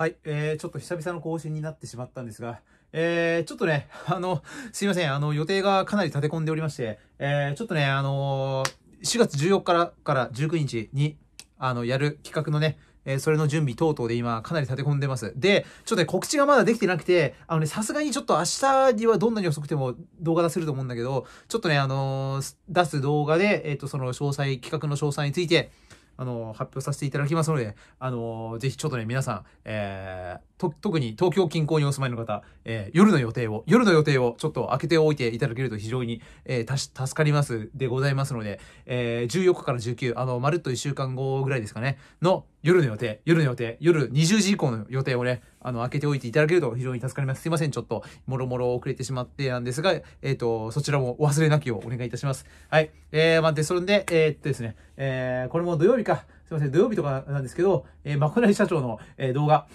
はい、えー、ちょっと久々の更新になってしまったんですが、えー、ちょっとね、あの、すいません、あの、予定がかなり立て込んでおりまして、えー、ちょっとね、あのー、4月14日からから19日に、あの、やる企画のね、えー、それの準備等々で今かなり立て込んでます。で、ちょっとね、告知がまだできてなくて、あのね、さすがにちょっと明日にはどんなに遅くても動画出せると思うんだけど、ちょっとね、あのー、出す動画で、えっ、ー、と、その詳細、企画の詳細について、あの、発表させていただきますので、あの、ぜひちょっとね、皆さん、えー、と、特に東京近郊にお住まいの方、えー、夜の予定を、夜の予定をちょっと開けておいていただけると非常に、えー、助かりますでございますので、えー、14日から19、あの、まるっと1週間後ぐらいですかね、の夜の予定、夜の予定、夜20時以降の予定をね、あの、開けておいていただけると非常に助かります。すいません、ちょっと、もろもろ遅れてしまってなんですが、えっ、ー、と、そちらもお忘れなきをお願いいたします。はい。えー、まっで、それで、えー、っとですね、えー、これも土曜日か、すいません、土曜日とかなんですけど、えー、まこなり社長の、えー、動画、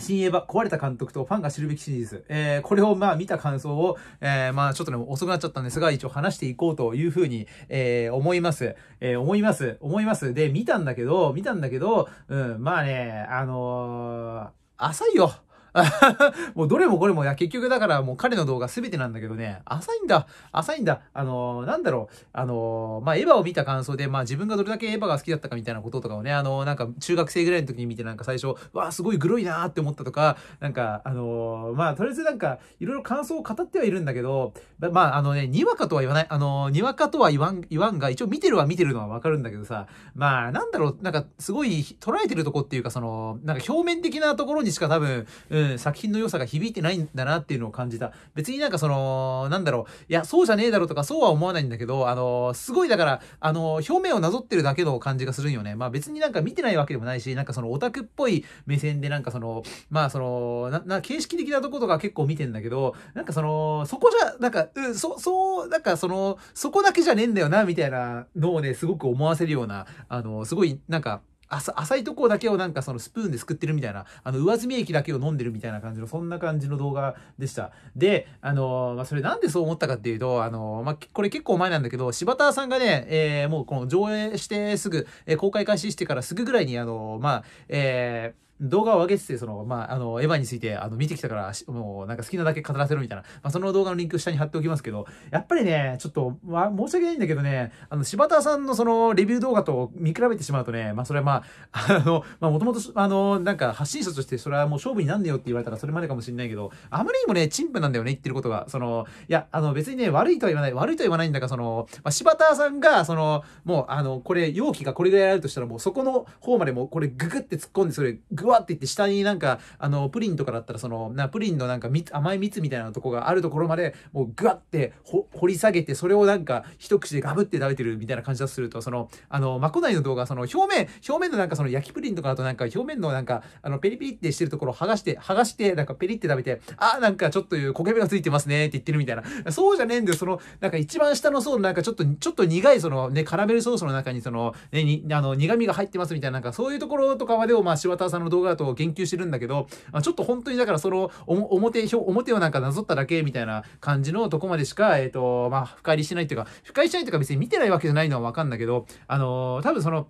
新映画、壊れた監督とファンが知るべきシリーズ。えー、これをまあ見た感想を、えー、まあちょっとね、遅くなっちゃったんですが、一応話していこうというふうに、えー、思います。えー、思います。思います。で、見たんだけど、見たんだけど、うん、まあね、あのー浅いよ。もうどれもこれも、いや、結局だからもう彼の動画全てなんだけどね、浅いんだ、浅いんだ、あのー、なんだろう、あのー、まあ、エヴァを見た感想で、まあ、自分がどれだけエヴァが好きだったかみたいなこととかをね、あのー、なんか中学生ぐらいの時に見てなんか最初、わあ、すごいグロいなーって思ったとか、なんか、あのまあ、とりあえずなんか、いろいろ感想を語ってはいるんだけど、まあ、あのね、にわかとは言わない、あのにわかとは言わん、言わんが、一応見てるは見てるのはわかるんだけどさ、まあ、なんだろう、なんか、すごい捉えてるとこっていうか、その、なんか表面的なところにしか多分、うん、作品の良さが響いてないんだなっていうのを感じた。別になんかその、なんだろう、いや、そうじゃねえだろとか、そうは思わないんだけど、あの、すごいだから、あの、表面をなぞってるだけの感じがするんよね。まあ別になんか見てないわけでもないし、なんかそのオタクっぽい目線でなんかその、まあその、な、な形式的なとことか結構見てんだけど、なんかその、そこじゃ、なんか、うん、そ、そう、なんかその、そこだけじゃねえんだよな、みたいなのをね、すごく思わせるような、あの、すごい、なんか、浅いとこだけをなんかそのスプーンですくってるみたいな、あの、上積み液だけを飲んでるみたいな感じの、そんな感じの動画でした。で、あのー、まあ、それなんでそう思ったかっていうと、あのー、まあ、これ結構前なんだけど、柴田さんがね、えー、もうこの上映してすぐ、え公開開始してからすぐぐらいに、あのまあ、えー、動画を上げてて、その、まあ、あの、エヴァについて、あの、見てきたから、もう、なんか好きなだけ語らせろみたいな、まあ、その動画のリンクを下に貼っておきますけど、やっぱりね、ちょっと、まあ、申し訳ないんだけどね、あの、柴田さんのその、レビュー動画と見比べてしまうとね、まあ、それはまあ、あの、まあ、もともと、あの、なんか、発信者として、それはもう勝負になんねよって言われたらそれまでかもしれないけど、あまりにもね、陳腐なんだよね、言ってることが。その、いや、あの、別にね、悪いとは言わない、悪いとは言わないんだが、その、まあ、柴田さんが、その、もう、あの、これ、容器がこれぐらいあるとしたら、もうそこの方までもこれググって突っ込んで、それ、わって言って下になんか、あの、プリンとかだったら、その、なプリンのなんか甘い蜜みたいなとこがあるところまで、もうグワって掘り下げて、それをなんか、一口でガブって食べてるみたいな感じだとすると、その、あの、まこないの動画、その表面、表面のなんかその焼きプリンとかだとなんか、表面のなんか、あの、ペリペリってしてるところを剥がして、剥がして、なんかペリって食べて、あ、なんかちょっと焦げ目がついてますねって言ってるみたいな。そうじゃねえんだよ、その、なんか一番下の層のなんかちょっと、ちょっと苦いそのね、カラメルソースの中にその、ね、にあの苦味が入ってますみたいな、なんかそういうところとかまでを、まあ、柴田さんの動画動画だと言及してるんだけど、あちょっと本当にだからその表、表をなんかなぞっただけみたいな感じのとこまでしか、えっ、ー、と、まあ、深入りしてないっていうか、深入りしないっていうか別に見てないわけじゃないのはわかんだけど、あのー、多分その、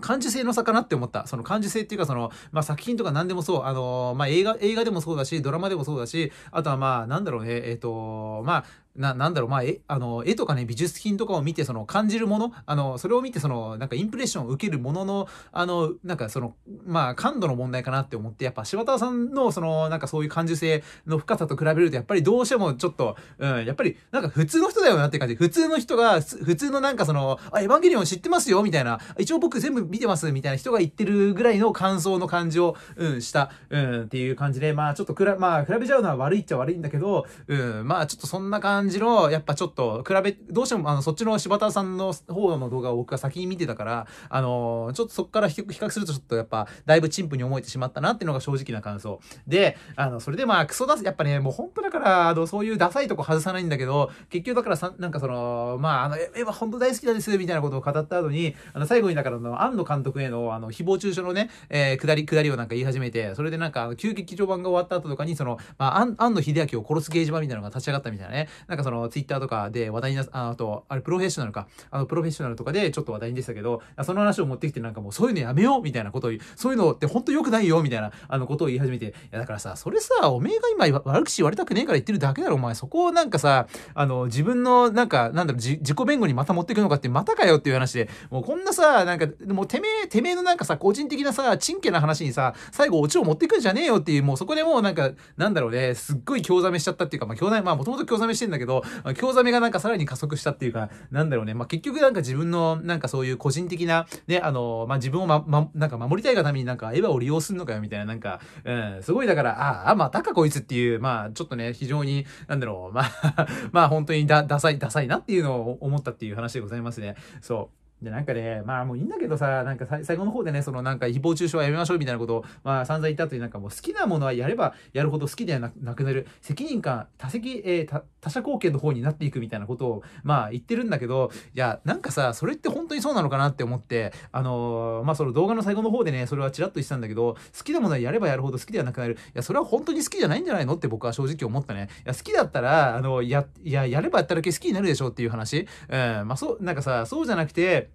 感受性の差かなって思った。その感受性っていうか、その、まあ、作品とか何でもそう、あのー、まあ、映画、映画でもそうだし、ドラマでもそうだし、あとはまあ、なんだろうね、えっ、ー、と、まあ、ななんだろう、まあ、えあの絵とかね美術品とかを見てその感じるものあのそれを見てそのなんかインプレッションを受けるもののあのなんかそのまあ感度の問題かなって思ってやっぱ柴田さんのそのなんかそういう感受性の深さと比べるとやっぱりどうしてもちょっと、うん、やっぱりなんか普通の人だよなって感じ普通の人が普通のなんかその「あエヴァンゲリオン知ってますよ」みたいな「一応僕全部見てます」みたいな人が言ってるぐらいの感想の感じを、うん、した、うん、っていう感じでまあちょっとくら、まあ、比べちゃうのは悪いっちゃ悪いんだけど、うん、まあちょっとそんな感じ感じの、やっぱちょっと、比べ、どうしても、あの、そっちの柴田さんの方の動画を僕が先に見てたから、あのー、ちょっとそっから比較するとちょっとやっぱ、だいぶ陳腐に思えてしまったなっていうのが正直な感想。で、あの、それでまあ、クソ出す、やっぱね、もう本当だから、あの、そういうダサいとこ外さないんだけど、結局だからさ、なんかその、まあ、あの、エヴ本当大好きなんです、みたいなことを語った後に、あの、最後にだからの、安野監督への、あの、誹謗中傷のね、えー、下り、下りをなんか言い始めて、それでなんか、急劇場版が終わった後とかに、その、まあ、安野秀明を殺す掲示板みたいなのが立ち上がったみたいなね。なんかそのツイッターとかで話題にな、あと、あれプロフェッショナルか、あのプロフェッショナルとかでちょっと話題にでしたけど、その話を持ってきてなんかもうそういうのやめようみたいなことを言う、そういうのって本当良くないよみたいなあのことを言い始めて、いやだからさ、それさ、おめえが今悪口言われたくねえから言ってるだけだろ、お前。そこをなんかさ、あの、自分のなんか、なんだろう、自己弁護にまた持ってくのかって、またかよっていう話で、もうこんなさ、なんか、もうてめえ、てめえのなんかさ、個人的なさ、ちんけな話にさ、最後オチを持ってくんじゃねえよっていう、もうそこでもうなんか、なんだろうね、すっごい興ざめしちゃったっていうか、まあ、まあ、もともと興ざめしてんだだけど、興ざめがなんかさらに加速したっていうか、なんだろうね。まあ、結局なんか自分の、なんかそういう個人的な、ね、あの、まあ、自分をま、ま、なんか守りたいがためになんかエヴァを利用するのかよ、みたいな、なんか、うん、すごいだから、ああ、またかこいつっていう、まあ、ちょっとね、非常に、なんだろう、まあ まあ、本当にだ、ダサい、ダサいなっていうのを思ったっていう話でございますね。そう。で、なんかね、まあもういいんだけどさ、なんか最後の方でね、そのなんか誹謗中傷はやめましょうみたいなことを、まあ散々言ったいう、なんかもう好きなものはやればやるほど好きではなくなる、責任感、他責、えー、他者貢献の方になっていくみたいなことを、まあ言ってるんだけど、いや、なんかさ、それって本当にそうなのかなって思って、あのー、まあその動画の最後の方でね、それはちらっと言ってたんだけど、好きなものはやればやるほど好きではなくなる、いや、それは本当に好きじゃないんじゃないのって僕は正直思ったね。いや、好きだったら、あの、や、や、やればやっただけ好きになるでしょっていう話。うん、まあそう、なんかさ、そうじゃなくて、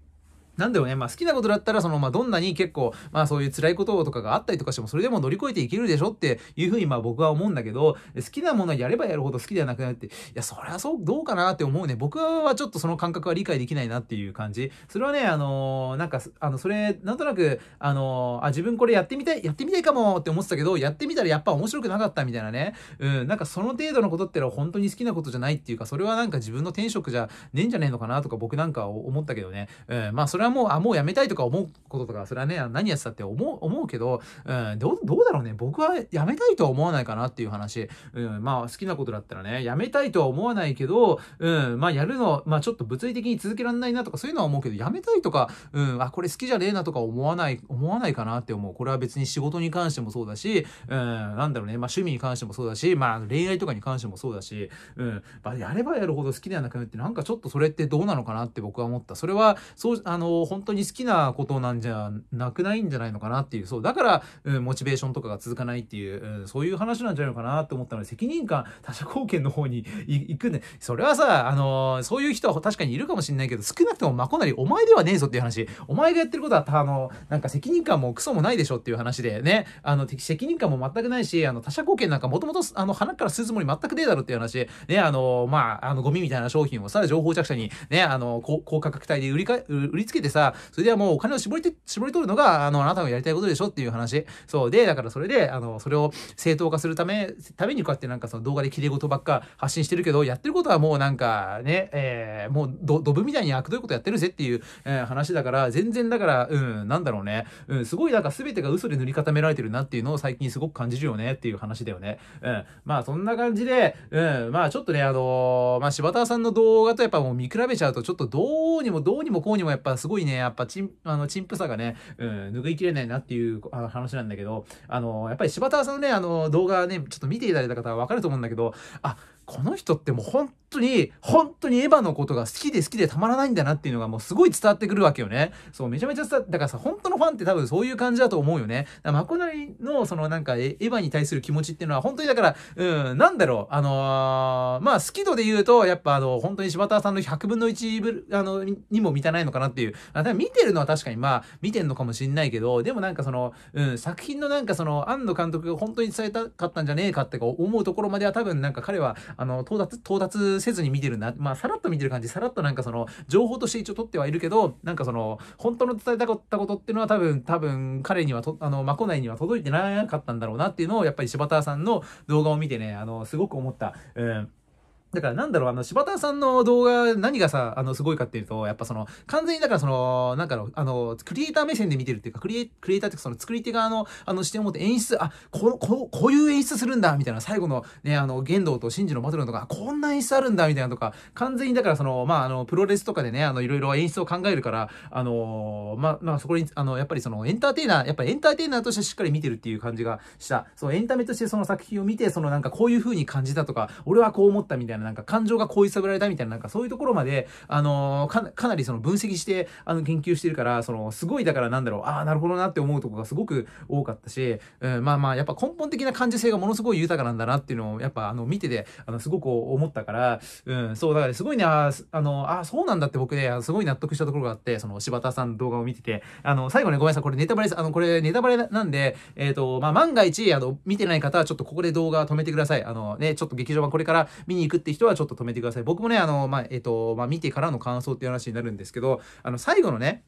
なんだろうね、まあ、好きなことだったら、その、まあ、どんなに結構、まあ、そういう辛いこととかがあったりとかしても、それでも乗り越えていけるでしょっていうふうに、まあ、僕は思うんだけど、好きなものやればやるほど好きではなくなって、いや、そりゃそう、どうかなって思うね。僕はちょっとその感覚は理解できないなっていう感じ。それはね、あのー、なんか、あの、それ、なんとなく、あのー、あ、自分これやってみたい、やってみたいかもって思ってたけど、やってみたらやっぱ面白くなかったみたいなね。うん、なんかその程度のことってのは本当に好きなことじゃないっていうか、それはなんか自分の転職じゃねえんじゃねえのかなとか、僕なんか思ったけどね。うん、まあ、それれはもう、あ、もうやめたいとか思うこととか、それはね、何やってたって思う、思うけど、うん、どう、どうだろうね。僕はやめたいとは思わないかなっていう話。うん、まあ、好きなことだったらね、やめたいとは思わないけど、うん、まあ、やるの、まあ、ちょっと物理的に続けられないなとか、そういうのは思うけど、やめたいとか、うん、あ、これ好きじゃねえなとか思わない、思わないかなって思う。これは別に仕事に関してもそうだし、うん、なんだろうね、まあ、趣味に関してもそうだし、まあ、恋愛とかに関してもそうだし、うん、まあ、やればやるほど好きではなくなって、なんかちょっとそれってどうなのかなって僕は思った。それは、そう、あの、本当に好きなことなんじゃなくないんじゃないのかなっていうそうだから、うん、モチベーションとかが続かないっていう、うん、そういう話なんじゃないのかなと思ったので責任感他者貢献の方に行くねそれはさあのー、そういう人は確かにいるかもしれないけど少なくともまこなりお前ではねえぞっていう話お前がやってることはあのなんか責任感もクソもないでしょっていう話でねあの責任感も全くないしあの他者貢献なんかもともと鼻から吸うつもり全くねえだろっていう話ねあのー、まああのゴミみたいな商品をさ情報弱者にねあの高価格帯で売りか売りつけててさ、それではもうお金を絞り絞り取るのが、あの、あなたがやりたいことでしょっていう話。そう。で、だからそれで、あの、それを正当化するため、ためにこうやってなんかその動画でレ麗事ばっか発信してるけど、やってることはもうなんかね、えー、もうドブみたいに悪どいことやってるぜっていう、えー、話だから、全然だから、うん、なんだろうね。うん、すごいなんか全てが嘘で塗り固められてるなっていうのを最近すごく感じるよねっていう話だよね。うん。まあそんな感じで、うん、まあちょっとね、あのー、まあ柴田さんの動画とやっぱもう見比べちゃうと、ちょっとどうにもどうにもこうにもやっぱすごいごいね、やっぱチン、あの、チンプさがね、うん、拭いきれないなっていう話なんだけど、あの、やっぱり柴田さんのね、あの、動画ね、ちょっと見ていただいた方はわかると思うんだけど、あ、この人ってもう本当に、本当にエヴァのことが好きで好きでたまらないんだなっていうのがもうすごい伝わってくるわけよね。そう、めちゃめちゃ伝わっだからさ、本当のファンって多分そういう感じだと思うよね。マコナリのそのなんかエヴァに対する気持ちっていうのは本当にだから、うん、なんだろう、あのー、まあ好き度で言うと、やっぱあの、本当に柴田さんの100分の1分、あの、にも満たないのかなっていう。あ見てるのは確かにまあ、見てんのかもしんないけど、でもなんかその、うん、作品のなんかその、安野監督が本当に伝えたかったんじゃねえかって思うところまでは多分なんか彼はあの、到達、到達せずに見てるな、まあ、さらっと見てる感じ、さらっとなんかその、情報として一応取ってはいるけど、なんかその、本当の伝えたかったことっていうのは多分、多分、彼にはと、あの、まこないには届いてなかったんだろうなっていうのを、やっぱり柴田さんの動画を見てね、あの、すごく思った。うんだからなんだろう、あの、柴田さんの動画、何がさ、あの、すごいかっていうと、やっぱその、完全にだからその、なんかの、あの、クリエイター目線で見てるっていうか、クリエイクリエイターっていうかその作り手側の、あの、視点を持って演出、あ、こ、こ、こういう演出するんだ、みたいな、最後のね、あの、玄道と真珠のバトルとか、こんな演出あるんだ、みたいなとか、完全にだからその、まあ、あの、プロレスとかでね、あの、いろいろ演出を考えるから、あの、まあ、まあ、そこに、あの、やっぱりその、エンターテイナー、やっぱりエンターテイナーとしてしっかり見てるっていう感じがした。そう、エンタメとしてその作品を見て、そのなんかこういう風に感じたとか、俺はこう思ったみたいな、ななんか感情がこう揺さぶられたみたいななんかそういうところまで、あのー、かなりその分析してあの研究してるからそのすごいだからなんだろうああなるほどなって思うとこがすごく多かったし、うん、まあまあやっぱ根本的な感受性がものすごい豊かなんだなっていうのをやっぱあの見ててあのすごく思ったから、うん、そうだからすごいねあのあそうなんだって僕ねすごい納得したところがあってその柴田さんの動画を見ててあの最後ねごめんなさいこれネタバレあのこれネタバレなんで、えっ、ー、とまあ、万が一あの見てない方はちょっとここで動画止めてくださいあのねちょっと劇場版これから見に行くって人はちょっと止めてください僕もねあのまあえっ、ー、とまあ見てからの感想っていう話になるんですけどあの最後のね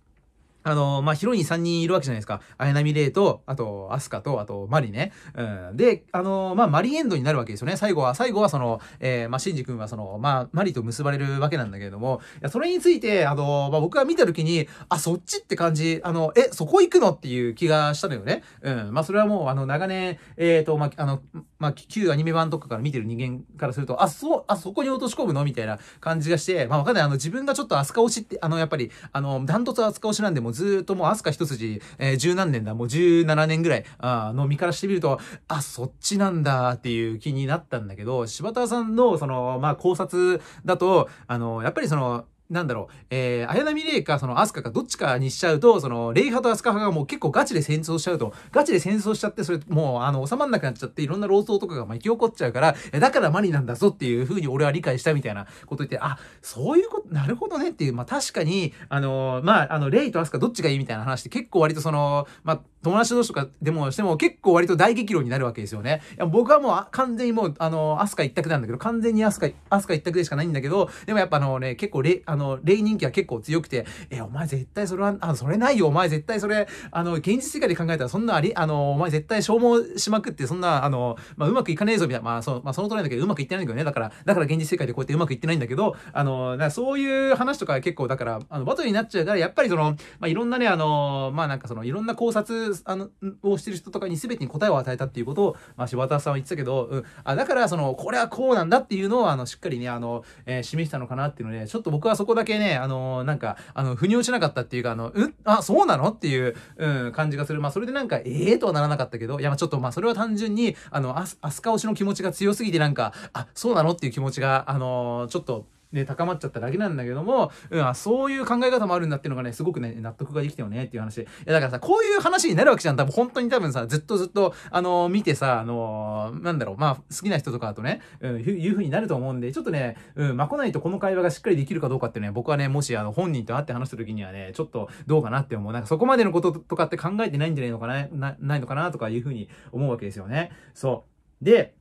あの、まあ、ヒロイン3人いるわけじゃないですか。綾波レイと、あと、アスカと、あと、マリね。うん。で、あの、まあ、マリエンドになるわけですよね。最後は、最後はその、えー、まあ、シンジ君はその、まあ、マリと結ばれるわけなんだけれども、いや、それについて、あの、まあ、僕が見た時に、あ、そっちって感じ、あの、え、そこ行くのっていう気がしたのよね。うん。まあ、それはもう、あの、長年、えっ、ー、と、まあ、あの、まあ、旧アニメ版とかから見てる人間からすると、あ、そう、あ、そこに落とし込むのみたいな感じがして、まあ、わかんない。あの、自分がちょっとアスカ推しって、あの、やっぱり、あの、ダントツアスカ推しなんで、もうずっともう飛鳥一筋、えー、十何年だ、もう17年ぐらい、あの身からしてみると、あ、そっちなんだっていう気になったんだけど、柴田さんのその、まあ考察だと、あの、やっぱりその、なんだろう、えー、綾波レイか、その、アスカか、どっちかにしちゃうと、その、レイ派とアスカ派がもう結構ガチで戦争しちゃうと、ガチで戦争しちゃって、それ、もう、あの、収まんなくなっちゃって、いろんな論争とかが巻き起こっちゃうから、だからマリなんだぞっていうふうに俺は理解したみたいなこと言って、あ、そういうこと、なるほどねっていう、まあ確かに、あのまあ、あの、レイとアスカどっちがいいみたいな話って結構割とその、まあ、友達同士とかでもしても結構割と大激論になるわけですよね。いや僕はもう完全にもう、あの、アスカ一択なんだけど、完全にアスカ、アスカ一択でしかないんだけど、でもやっぱあのね、結構ああの、霊人気は結構強くて、え、お前絶対それは、あ、それないよ、お前絶対それ、あの、現実世界で考えたらそんなあり、あの、お前絶対消耗しまくって、そんな、あの、まあ、うまくいかねえぞ、みたいな、まあ、その、まあ、その通りだけど、うまくいってないんだけどね、だから、だから現実世界でこうやってうまくいってないんだけど、あの、そういう話とか結構、だから、あの、バトルになっちゃうから、やっぱりその、まあ、いろんなね、あの、まあ、なんかその、いろんな考察、あの、をしてる人とかに全てに答えを与えたっていうことを、まあ、柴田さんは言ってたけど、うん、あ、だから、その、これはこうなんだっていうのを、あの、しっかりね、あの、えー、示したのかなっていうので、ちょっと僕はそこだけね、あのー、なんか、あの、腑に落ちなかったっていうか、あの、うんあ、そうなのっていう、うん、感じがする。まあ、それでなんか、ええー、とはならなかったけど、いや、まあ、ちょっと、まあ、それは単純に、あの、アスカ推しの気持ちが強すぎて、なんか、あ、そうなのっていう気持ちが、あのー、ちょっと、ね、高まっちゃっただけなんだけども、うん、あそういう考え方もあるんだっていうのがね、すごくね、納得ができたよねっていう話。いや、だからさ、こういう話になるわけじゃん。多分本当に多分さ、ずっとずっと、あのー、見てさ、あのー、なんだろう、まあ、好きな人とかだとね、うん、いう風になると思うんで、ちょっとね、うん、まこないとこの会話がしっかりできるかどうかってね、僕はね、もし、あの、本人と会って話した時にはね、ちょっとどうかなって思う。なんかそこまでのこととかって考えてないんじゃないのかな、なないのかなとかいう風に思うわけですよね。そう。で、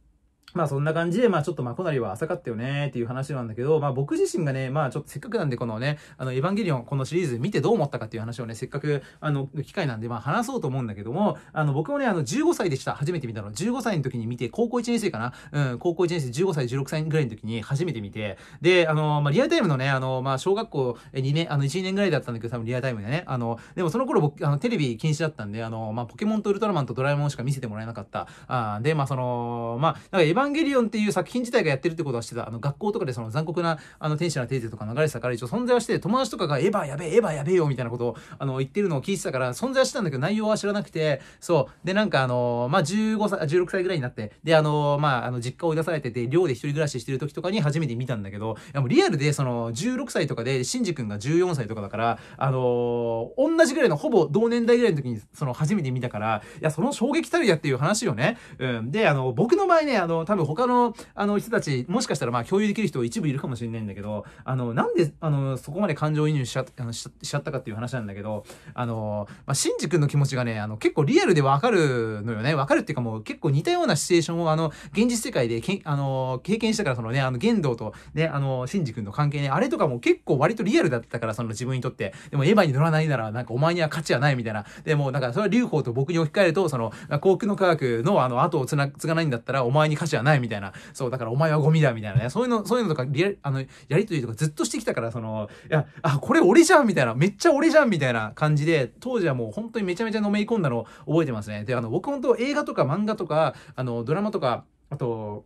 まあそんな感じで、まあちょっとまあこなりは浅かったよねっていう話なんだけど、まあ僕自身がね、まあちょっとせっかくなんでこのね、あのエヴァンゲリオンこのシリーズ見てどう思ったかっていう話をね、せっかくあの機会なんでまあ話そうと思うんだけども、あの僕もね、あの15歳でした。初めて見たの。15歳の時に見て、高校1年生かなうん、高校1年生15歳、16歳ぐらいの時に初めて見て、で、あの、まあリアタイムのね、あの、まあ小学校2年、あの1年ぐらいだったんだけど多分リアタイムでね、あの、でもその頃僕、あのテレビ禁止だったんで、あの、まあポケモンとウルトラマンとドラえもんしか見せてもらえなかった。あで、まあその、まあ、なんかエヴァンゲリオン」っていう作品自体がやってるってことはしてたあの学校とかでその残酷なあの天使なテーゼとか流れてたから一応存在はして友達とかが「エヴァやべえエヴァやべえよ」みたいなことをあの言ってるのを聞いてたから存在はしてたんだけど内容は知らなくてそうでなんかあのまあ15歳16歳ぐらいになってであのまああの実家を追い出されてて寮で一人暮らししてる時とかに初めて見たんだけどいやもうリアルでその16歳とかでシンジ君が14歳とかだからあのー、同じぐらいのほぼ同年代ぐらいの時にその初めて見たからいやその衝撃たるやっていう話よね。うん、であの僕の場合ねあの多分他の、あの、人たち、もしかしたらまあ共有できる人一部いるかもしれないんだけど、あの、なんで、あの、そこまで感情移入しちゃあのしちゃったかっていう話なんだけど、あの、まあ、シンジ君の気持ちがね、あの、結構リアルでわかるのよね。わかるっていうかもう結構似たようなシチュエーションを、あの、現実世界でけ、あの、経験したから、そのね、あの、言動とね、あの、シンジ君の関係ね、あれとかも結構割とリアルだったから、その自分にとって、でもエヴァに乗らないなら、なんかお前には価値はないみたいな。でも、だからそれは劉邦と僕に置き換えると、その、幸福の科学のあの、後をつな、継がないんだったら、お前に価値じゃないみたいな、そう、だからお前はゴミだみたいなね、そういうの、そういうのとか、リあの、やりとりとかずっとしてきたから、その、いや、あ、これ俺じゃんみたいな、めっちゃ俺じゃんみたいな感じで、当時はもう本当にめちゃめちゃのめり込んだのを覚えてますね。で、あの、僕本当映画とか漫画とか、あの、ドラマとか、あと、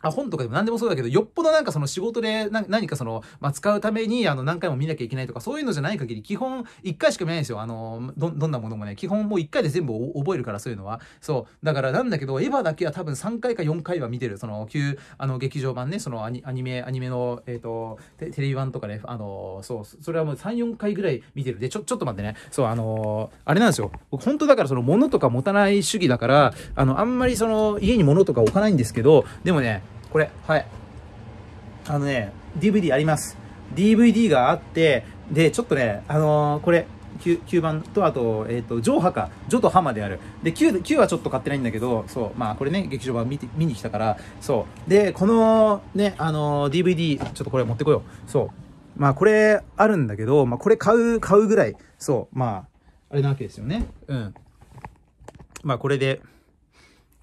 あ本とかでも何でもそうだけど、よっぽどなんかその仕事で何かその、まあ、使うためにあの何回も見なきゃいけないとか、そういうのじゃない限り、基本1回しか見ないんですよ。あの、ど、どんなものもね。基本もう1回で全部覚えるから、そういうのは。そう。だからなんだけど、エヴァだけは多分3回か4回は見てる。その、旧、あの、劇場版ね、そのアニメ、アニメの、えっ、ー、とテ、レビ版とかね、あの、そう、それはもう3、4回ぐらい見てる。で、ちょ、ちょっと待ってね。そう、あの、あれなんですよ。本当だからその、物とか持たない主義だから、あの、あんまりその、家に物とか置かないんですけど、でもね、これはいあのね DVD あります DVD があってでちょっとねあのー、これ 9, 9番とあと,、えーと、上波か上と波まであるで 9, 9はちょっと買ってないんだけどそうまあこれね劇場版見て見に来たからそうでこのねあのー、DVD ちょっとこれ持ってこようそうまあこれあるんだけど、まあ、これ買う買うぐらいそうまああれなわけですよねうんまあこれで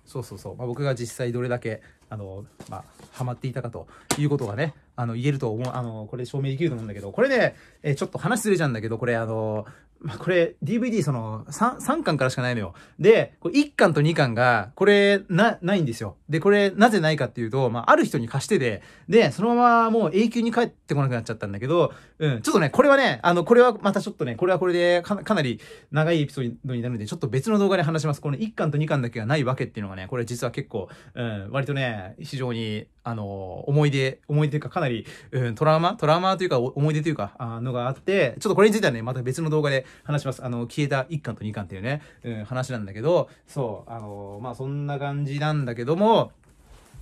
そうそうそう、まあ、僕が実際どれだけあの、まあ、ハマっていたかということがね、あの、言えると思う、あの、これ証明できると思うんだけど、これね、えちょっと話ずれちゃうんだけど、これあの、まあ、これ DVD その 3, 3巻からしかないのよ。で、これ1巻と2巻が、これな、ないんですよ。で、これなぜないかっていうと、まあ、ある人に貸してで、で、そのままもう永久に帰ってこなくなっちゃったんだけど、うん。ちょっとね、これはね、あの、これはまたちょっとね、これはこれでかなり長いエピソードになるので、ちょっと別の動画で話します。この1巻と2巻だけがないわけっていうのがね、これ実は結構、うん、割とね、非常に、あの、思い出、思い出というかかなり、うん、トラウマトラウマというか、思い出というか、あのがあって、ちょっとこれについてはね、また別の動画で話します。あの、消えた1巻と2巻っていうね、うん、話なんだけど、そう、あの、まあ、そんな感じなんだけども、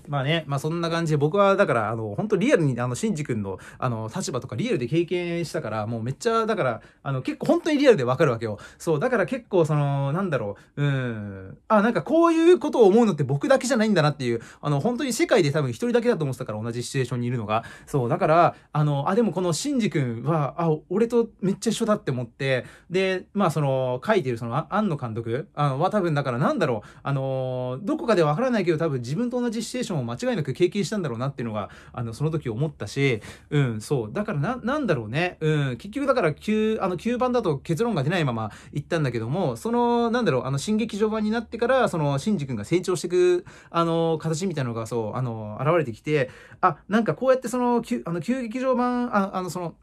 まあね、まあそんな感じで僕はだから、あの、本当リアルに、あの、シンジ君の、あの、立場とかリアルで経験したから、もうめっちゃ、だから、あの、結構本当にリアルでわかるわけよ。そう、だから結構その、なんだろう、うん、あ、なんかこういうことを思うのって僕だけじゃないんだなっていう、あの、本当に世界で多分一人だけだと思ってたから、同じシチュエーションにいるのが。そう、だから、あの、あ、でもこのシンジ君は、あ、俺とめっちゃ一緒だって思って、で、まあその、書いてるその、庵野監督あのは多分だからなんだろう、あの、どこかでわからないけど多分自分と同じシチュエーション人も間違いなく経験したんだろうなっていうのが、あの、その時思ったし、うん、そう。だからな、なんだろうね。うん、結局だから9、あの、9番だと結論が出ないまま行ったんだけども、その、なんだろう、あの、新劇場版になってから、その、シンジ君が成長していく、あの、形みたいなのが、そう、あの、現れてきて、あ、なんかこうやってその、あの、旧劇場版、ああの、その、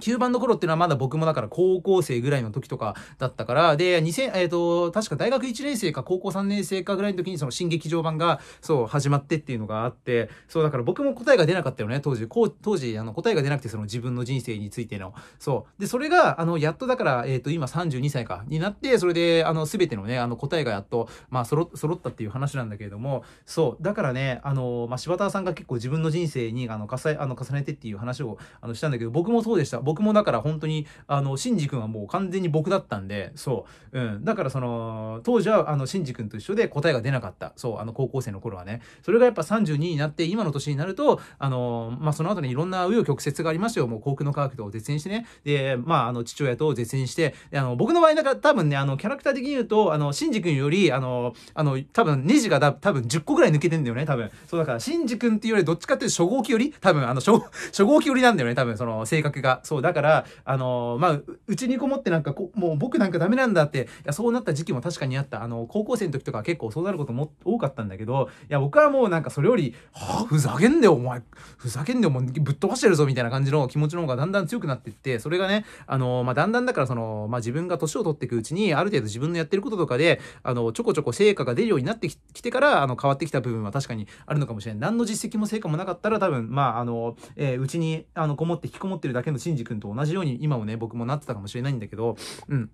9番の頃っていうのはまだ僕もだから高校生ぐらいの時とかだったから、で、2000、えっ、ー、と、確か大学1年生か高校3年生かぐらいの時にその新劇場版が、そう、始まってっていうのがあって、そう、だから僕も答えが出なかったよね、当時。こう当時、あの、答えが出なくてその自分の人生についての。そう。で、それが、あの、やっとだから、えっ、ー、と、今32歳か、になって、それで、あの、すべてのね、あの、答えがやっと、まあ、揃、揃ったっていう話なんだけれども、そう、だからね、あの、まあ、柴田さんが結構自分の人生に、あの、重ね、あの、重ねてっていう話を、あの、したんだけど、僕もそうでした。僕もだから本当にあのシンジ君はもう完全に僕だったんでそう、うん、だからその当時はあのシンジ君と一緒で答えが出なかったそうあの高校生の頃はねそれがやっぱ32になって今の年になるとあの、まあ、その後にいろんな紆余曲折がありましたよもう航空の科学と絶縁してねで、まあ、あの父親と絶縁してあの僕の場合なんか多分ねあのキャラクター的に言うとあのシンジ君よりあのあの多分ネジがだ多分10個ぐらい抜けてんだよね多分そうだからシンジ君っていうよりどっちかっていうと初号機より多分あの初号機よりなんだよね多分その性格がそううだからあのまあうちにこもってなんかこもう僕なんかダメなんだっていやそうなった時期も確かにあったあの高校生の時とか結構そうなることも多かったんだけどいや僕はもうなんかそれより「はあふざけんでよお前ふざけんでよもうぶっ飛ばしてるぞ」みたいな感じの気持ちの方がだんだん強くなってってそれがねあの、まあ、だんだんだからその、まあ、自分が年を取っていくうちにある程度自分のやってることとかであのちょこちょこ成果が出るようになってきてからあの変わってきた部分は確かにあるのかもしれない何の実績も成果もなかったら多分まああの、えー、うちにあのこもって引きこもってるだけの新宿君と同じように今もね僕もなってたかもしれないんだけどうん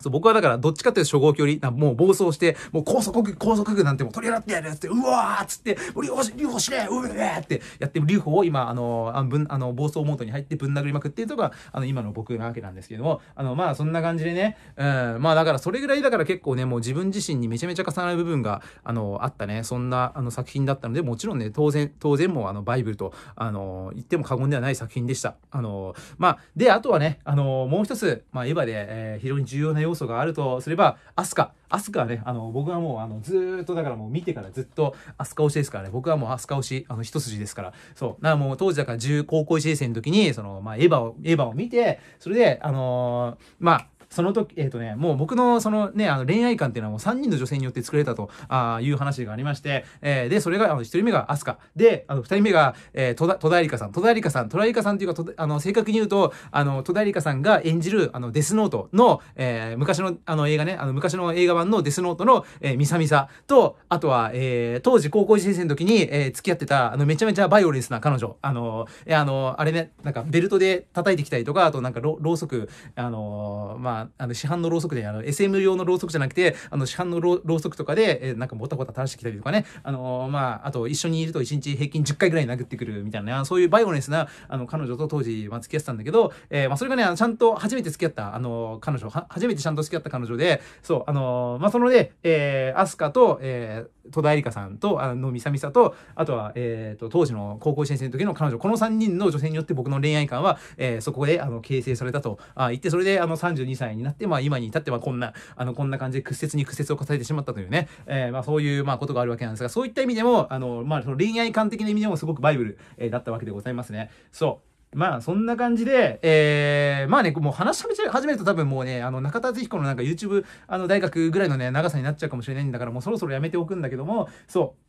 そう僕はだからどっちかっていうと初号距離なもう暴走してもう高速区高速区なんてもう取り払ってやるっつってうわーっつって「留保し留保しねうわってやってる留を今あのあぶんあの暴走モードに入ってぶん殴りまくってるとかあの今の僕なわけなんですけどもあのまあそんな感じでね、うん、まあだからそれぐらいだから結構ねもう自分自身にめちゃめちゃ重なる部分があのあったねそんなあの作品だったのでもちろんね当然当然もうあのバイブルとあの言っても過言ではない作品でした。あのまあであとはねあのもう一つ、まあ、エヴァで、えー、非常に重要な要素があるとすれば、アスカ。アスカはね、あの、僕はもう、あの、ずっと、だからもう見てからずっと、アスカ推しですからね、僕はもうアスカ推し、あの、一筋ですから、そう。なもう、当時だから、中高校1年生の時に、その、まあ、エヴァを、エヴァを見て、それで、あのー、まあ、その時、えっ、ー、とね、もう僕のそのね、あの恋愛観っていうのはもう3人の女性によって作れたとあいう話がありまして、えー、で、それが、あの、1人目がアスカ、で、あの、2人目が、えー、戸田、戸田恵梨香さん、戸田恵梨香さん、戸田恵梨香さんというか、あの、正確に言うと、あの、戸田恵梨香さんが演じる、あの、デスノートの、えー、昔の、あの、映画ね、あの、昔の映画版のデスノートの、えー、ミサミサと、あとは、えー、当時高校時生の時に、えー、付き合ってた、あの、めちゃめちゃバイオレンスな彼女、あの、えー、あの、あれね、なんかベルトで叩いてきたりとか、あとなんかろ、ろうそく、あのまあ、あ、の市販のろうそくであの SM 用のろうそくじゃなくてあの市販のろうそくとかで、えー、なんかボタボタ垂らしてきたりとかね、あのー、まあ、あと一緒にいると1日平均10回ぐらい殴ってくるみたいな、そういうバイオレンスなあの彼女と当時、まあ、付き合ってたんだけど、えーまあ、それがねあのちゃんと初めて付き合った、あのー、彼女初めてちゃんと付き合った彼女でそう、あのー、まあ、そのね、えー、アスカと、えー、戸田恵梨香さんとあのみさみさとあとは、えーと、当時の高校1年生の時の彼女この3人の女性によって僕の恋愛観は、えー、そこであの形成されたとあ言ってそれであの32歳になって、まあ、今に至ってはこんなあのこんな感じで屈折に屈折を重ねてしまったというね、えー、まあ、そういう、まあ、ことがあるわけなんですがそういった意味でもあの、まあ、その恋愛観的な意味でもすごくバイブル、えー、だったわけでございますね。そうまあそんな感じで、えー、まあね、もう話し始めると多分もうね、あの中田敦彦のなんか YouTube あの大学ぐらいのね、長さになっちゃうかもしれないんだから、もうそろそろやめておくんだけども、そう。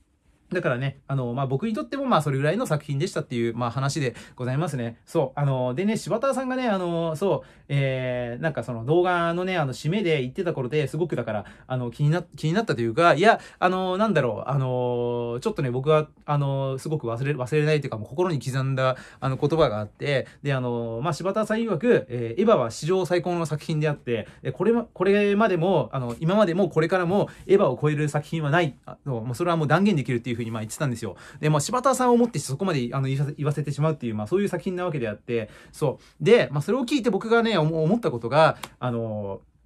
だからね、あの、まあ、僕にとっても、ま、それぐらいの作品でしたっていう、まあ、話でございますね。そう。あの、でね、柴田さんがね、あの、そう、えー、なんかその動画のね、あの、締めで言ってた頃ですごくだから、あの、気にな、気になったというか、いや、あの、なんだろう、あの、ちょっとね、僕は、あの、すごく忘れ、忘れないというか、もう心に刻んだ、あの、言葉があって、で、あの、まあ、柴田さん曰く、えー、エヴァは史上最高の作品であって、これ、これまでも、あの、今までもこれからも、エヴァを超える作品はない、あの、もうそれはもう断言できるっていううふうにまあ言ってたんですよ。で、まあ、柴田さんをもってそこまであの言わせてしまうっていう、まあ、そういう作品なわけであって、そう。で、まあ、それを聞いて僕がね、思ったことが、あのー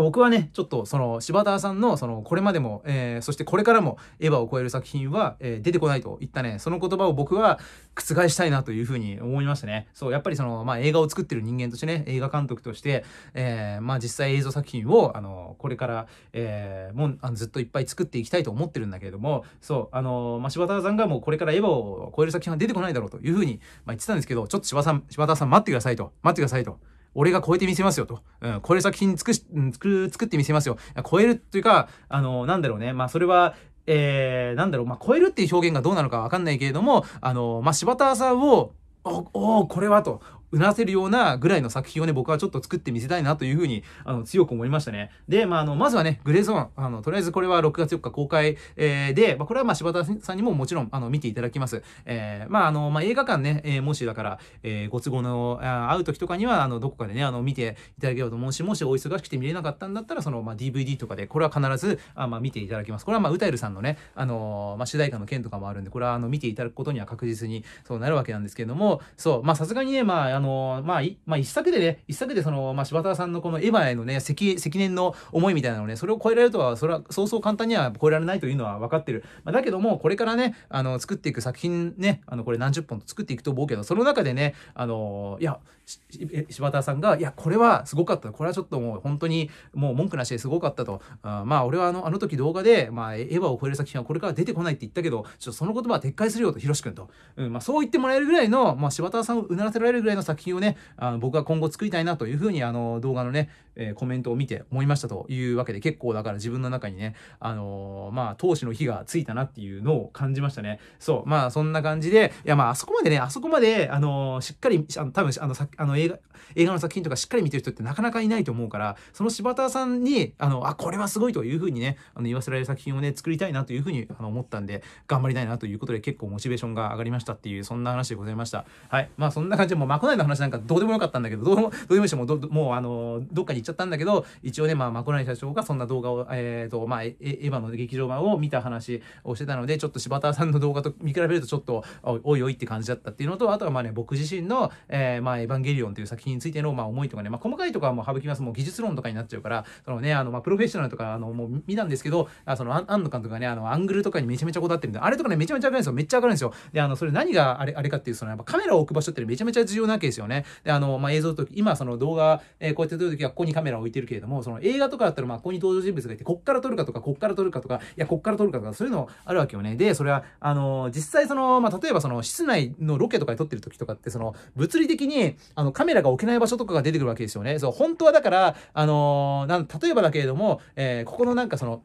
僕はね、ちょっとその柴田さんのそのこれまでも、えー、そしてこれからもエヴァを超える作品は、えー、出てこないといったね、その言葉を僕は覆したいなというふうに思いましたね。そう、やっぱりその、まあ、映画を作ってる人間としてね、映画監督として、えー、まあ実際映像作品を、あの、これから、えー、もうあのずっといっぱい作っていきたいと思ってるんだけれども、そう、あの、まあ、柴田さんがもうこれからエヴァを超える作品は出てこないだろうというふうに、まあ、言ってたんですけど、ちょっと柴田さん、柴田さん待ってくださいと、待ってくださいと。俺が超えてみせますよと。うん、これ作品作し、作、作ってみせますよ。超えるというか、あの、なんだろうね。まあ、それは、えー、なんだろう、まあ、超えるっていう表現がどうなのかわかんないけれども、あの、まあ、柴田さんを、お、おこれはと、うなせるようなぐらいの作品をね、僕はちょっと作ってみせたいなというふうに、あの、強く思いましたね。で、まあ、あの、まずはね、グレーゾーン、あの、とりあえずこれは6月4日公開、えー、で、まあ、これはまあ、柴田さんにももちろん、あの、見ていただきます。えー、まあ、あの、まあ、映画館ね、えー、もしだから、えー、ご都合の、あ会う時とかには、あの、どこかでね、あの、見ていただければと思うし、もしお忙しくて見れなかったんだったら、その、まあ、DVD とかで、これは必ず、あまあ、見ていただきます。これはまあ、歌えるさんのね、あの、まあ、主題歌の件とかもあるんで、これはあの、見ていただくことには確実に、そうなるわけなんですけれども、そう、まあ、さすがにね、まあ、あの、の、まあ、まあ、一作でね、一作でその、まあ、柴田さんのこのエヴァへのね、積、積年の思いみたいなのね、それを超えられるとは、それは、そうそう簡単には超えられないというのは分かってる。まあ、だけども、これからね、あの、作っていく作品ね、あの、これ何十本と作っていくと思うけど、その中でね、あの、いや、柴田さんが、いや、これはすごかった。これはちょっともう本当に、もう文句なしですごかったと。あまあ、俺はあの、あの時動画で、まあ、エヴァを超える作品はこれから出てこないって言ったけど、ちょっとその言葉は撤回するよと、ひろしくんと。うん、まあ、そう言ってもらえるぐらいの、まあ、柴田さんをうならせられるぐらいの作作品をねあの僕は今後作りたいなというふうにあの動画のね、えー、コメントを見て思いましたというわけで結構だから自分の中にねあのー、まあ投資の火がついたなっていうのを感じましたねそうまあそんな感じでいやまああそこまでねあそこまであのしっかりあの多分あのあの映画映画の作品とかしっかり見てる人ってなかなかいないと思うからその柴田さんにあのあこれはすごいというふうにねあの言わせられる作品をね作りたいなというふうにあの思ったんで頑張りたいなということで結構モチベーションが上がりましたっていうそんな話でございましたはいまあそんな感じでもうまこ話なんかどうでもよかったんだけど、どうでも、どうでもいいし、もうもうあの、どっかに行っちゃったんだけど、一応ね、まあ、マコナニ社長がそんな動画を、えっ、ー、と、まあ、エヴァの劇場版を見た話をしてたので、ちょっと柴田さんの動画と見比べるとちょっと、おいおいって感じだったっていうのと、あとはまあね、僕自身の、えー、まあ、エヴァンゲリオンという作品についての、まあ、思いとかね、まあ、細かいとかはもう省きます。もう技術論とかになっちゃうから、そのね、あの、まあ、プロフェッショナルとか、あの、もう見たんですけど、あその、安野監督がね、あの、アングルとかにめちゃめちゃこだわってるんで、あれとかね、めちゃめちゃ上がるんですよ。めっちゃ上かるんですよ。で、あの、それ何があれ、あれかっていう、その、やっぱカメラを置く場所ってめちゃめちゃ重要なわけですですよね。で、あの、まあ、映像と、今その動画、えー、こうやって撮るときはここにカメラを置いてるけれども、その映画とかだったら、まあ、ここに登場人物がいて、こっから撮るかとか、こっから撮るかとか、いや、こっから撮るかとか、そういうのあるわけよね。で、それは、あの、実際その、まあ、例えばその、室内のロケとかで撮ってる時とかって、その、物理的に、あの、カメラが置けない場所とかが出てくるわけですよね。そう、本当はだから、あのなん例えばだけれども、えー、ここのなんかその、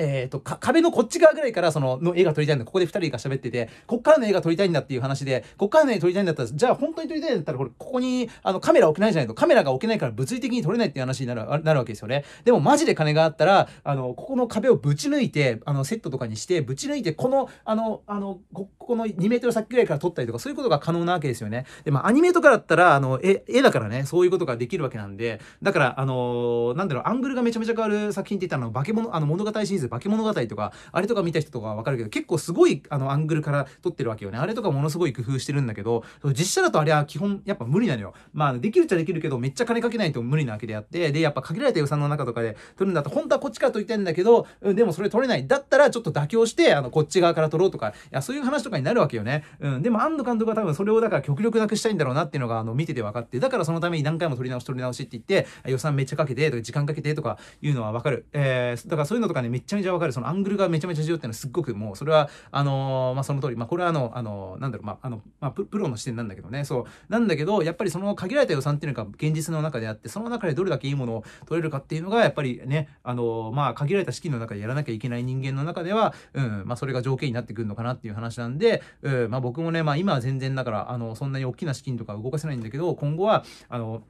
えっ、ー、と、壁のこっち側ぐらいからその、の絵が撮りたいんだ。ここで2人が喋ってて、こっからの絵が撮りたいんだっていう話で、こっからの絵撮りたいんだったら、じゃあ本当に撮りたいんだったら、これ、ここに、あの、カメラ置けないじゃないと、カメラが置けないから物理的に撮れないっていう話になる、なるわけですよね。でも、マジで金があったら、あの、ここの壁をぶち抜いて、あの、セットとかにして、ぶち抜いて、この、あの、あの、こ、この2メートル先ぐらいから撮ったりとか、そういうことが可能なわけですよね。で、まあ、アニメとかだったら、あの、絵、絵だからね、そういうことができるわけなんで、だから、あのなんだろう、アングルがめちゃめちゃ変わる作品って言ったら、化け物、あの、物語シリーズ、化け物語とか、あれとか見た人とかはわかるけど、結構すごい、あの、アングルから撮ってるわけよね。あれとかものすごい工夫してるんだけど、実写だとあれは基本、やっぱ無理なのよ。まあ、できるっちゃできるけど、めっちゃ金かけないと無理なわけであって、で、やっぱ限られた予算の中とかで撮るんだと、本当はこっちから撮りたいんだけど、うん、でもそれ撮れない。だったら、ちょっと妥協して、あの、こっち側から撮ろうとか、いや、そういう話とかになるわけよね。うん、でも、安藤監督は多分それをだから極力なくしたいんだろうなっていうのが、あの、見てて分かって、だからそのために何回も撮り直し撮り直しって言って、予算めっちゃかけて、とか時間かけてとかいうのは分かる。えー、だからそういうのとかね、めっちゃめちゃわかるそのアングルがめちゃめちゃ重要っていうのはすっごくもうそれはあのー、まあ、その通りまあこれはあの、あのー、なんだろうまああの、まあ、プロの視点なんだけどねそうなんだけどやっぱりその限られた予算っていうのが現実の中であってその中でどれだけいいものを取れるかっていうのがやっぱりねあのー、まあ限られた資金の中でやらなきゃいけない人間の中では、うんまあ、それが条件になってくるのかなっていう話なんで、うんまあ、僕もね、まあ、今は全然だからあのそんなに大きな資金とか動かせないんだけど今後はあの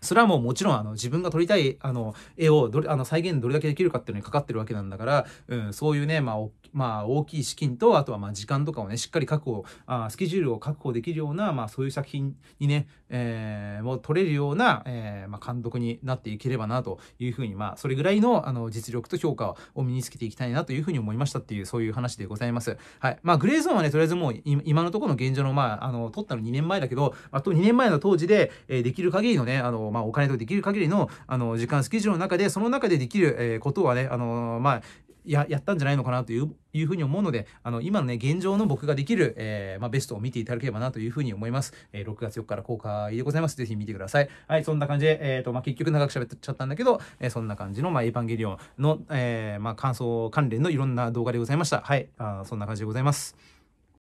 それはもうもちろんあの自分が撮りたいあの絵をどれあの再現どれだけできるかっていうのにかかってるわけなんだから、うん、そういうね、まあまあ、大きい資金とあとはまあ時間とかをねしっかり確保あスケジュールを確保できるような、まあ、そういう作品にね、えー、もう撮れるような、えーまあ、監督になっていければなというふうに、まあ、それぐらいのあの実力と評価を身につけていきたいなというふうに思いましたっていうそういう話でございます。はいまあ、グレーゾーンはねとりあえずもう今のところの現状の,、まあ、あの撮ったの2年前だけどあと2年前の当時で、えー、できる限りのねあのまあ、お金とできる限りのあの時間スケジュールの中でその中でできる、えことはねあの、まあ、ややったんじゃないのかなといういうふうに思うのであの今のね現状の僕ができる、えー、まあ、ベストを見ていただければなというふうに思います、えー、6月4日から公開でございますぜひ見てくださいはいそんな感じで、えーとまあ、結局長く喋っちゃったんだけど、えー、そんな感じの、まあ、エヴァンゲリオンの、えまあ、感想関連のいろんな動画でございましたはいあそんな感じでございます